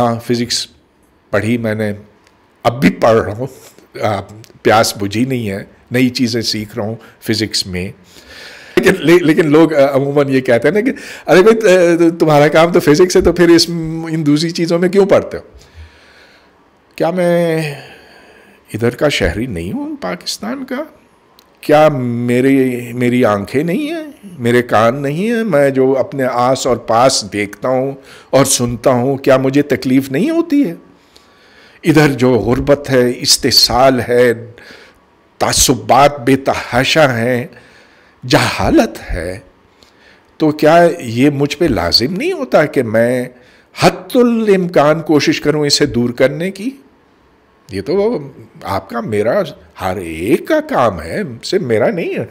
हाँ फिज़िक्स पढ़ी मैंने अब भी पढ़ रहा हूँ प्यास बुझी नहीं है नई चीज़ें सीख रहा हूँ फिज़िक्स में लेकिन ले, लेकिन लोग अमूमन ये कहते हैं ना कि अरे भाई तुम्हारा काम तो फिज़िक्स है तो फिर इस इन दूसरी चीज़ों में क्यों पढ़ते हो क्या मैं इधर का शहरी नहीं हूँ पाकिस्तान का क्या मेरे मेरी आंखें नहीं हैं मेरे कान नहीं है मैं जो अपने आस और पास देखता हूँ और सुनता हूँ क्या मुझे तकलीफ़ नहीं होती है इधर जो गुर्बत है इस्तेसाल है तसुबात बेतहाशा हैं जहालत है तो क्या ये मुझ पर लाजिम नहीं होता कि मैं हतुलमकान कोशिश करूं इसे दूर करने की ये तो आपका मेरा हर एक का काम है सिर्फ मेरा नहीं है